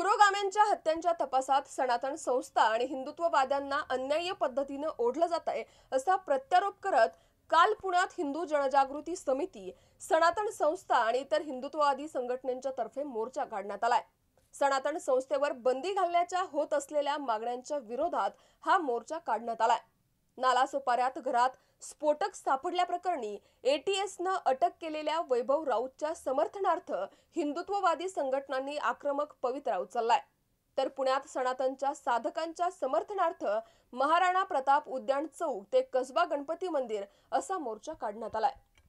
पुरोगाम्यांच्या हत्यांच्या तपासात सनातन संस्था आणि हिंदुत्ववाद्यांना अन्याय पद्धतीनं ओढलं जात आहे असा प्रत्यारोप करत काल पुण्यात हिंदू जनजागृती समिती सनातन संस्था आणि इतर हिंदुत्ववादी संघटनांच्या तर्फे मोर्चा काढण्यात आलाय सनातन संस्थेवर बंदी घालण्याच्या होत असलेल्या मागण्यांच्या विरोधात हा मोर्चा काढण्यात आलाय नालासोपाऱ्यात घरात स्फोटक सापडल्याप्रकरणी एटीएसनं अटक केलेल्या वैभव राऊतच्या समर्थनार्थ हिंदुत्ववादी संघटनांनी आक्रमक पवित्रा उचललाय तर पुण्यात सनातनच्या साधकांच्या समर्थनार्थ महाराणा प्रताप उद्यान चौक ते कसबा गणपती मंदिर असा मोर्चा काढण्यात आलाय